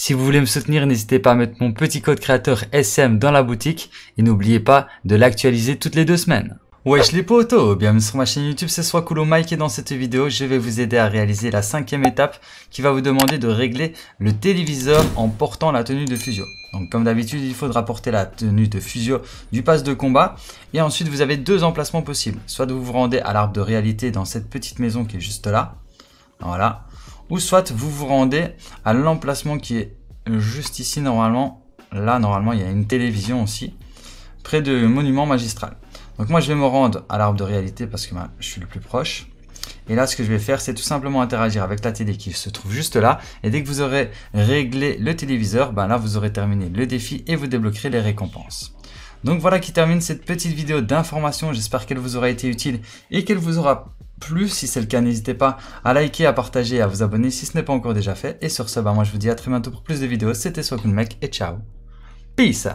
Si vous voulez me soutenir, n'hésitez pas à mettre mon petit code créateur SM dans la boutique et n'oubliez pas de l'actualiser toutes les deux semaines. Wesh les potos, bienvenue sur ma chaîne YouTube, c'est soit Coolo Mike et dans cette vidéo je vais vous aider à réaliser la cinquième étape qui va vous demander de régler le téléviseur en portant la tenue de Fusio. Donc comme d'habitude il faudra porter la tenue de Fusio du pass de combat et ensuite vous avez deux emplacements possibles, soit vous vous rendez à l'arbre de réalité dans cette petite maison qui est juste là, voilà, ou soit vous vous rendez à l'emplacement qui est juste ici normalement. Là, normalement, il y a une télévision aussi, près de Monument Magistral. Donc moi, je vais me rendre à l'arbre de réalité parce que ben, je suis le plus proche. Et là, ce que je vais faire, c'est tout simplement interagir avec la télé qui se trouve juste là. Et dès que vous aurez réglé le téléviseur, ben là, vous aurez terminé le défi et vous débloquerez les récompenses. Donc voilà qui termine cette petite vidéo d'information. J'espère qu'elle vous aura été utile et qu'elle vous aura plus, Si c'est le cas, n'hésitez pas à liker, à partager à vous abonner si ce n'est pas encore déjà fait. Et sur ce, bah, moi je vous dis à très bientôt pour plus de vidéos. C'était Soit et ciao. Peace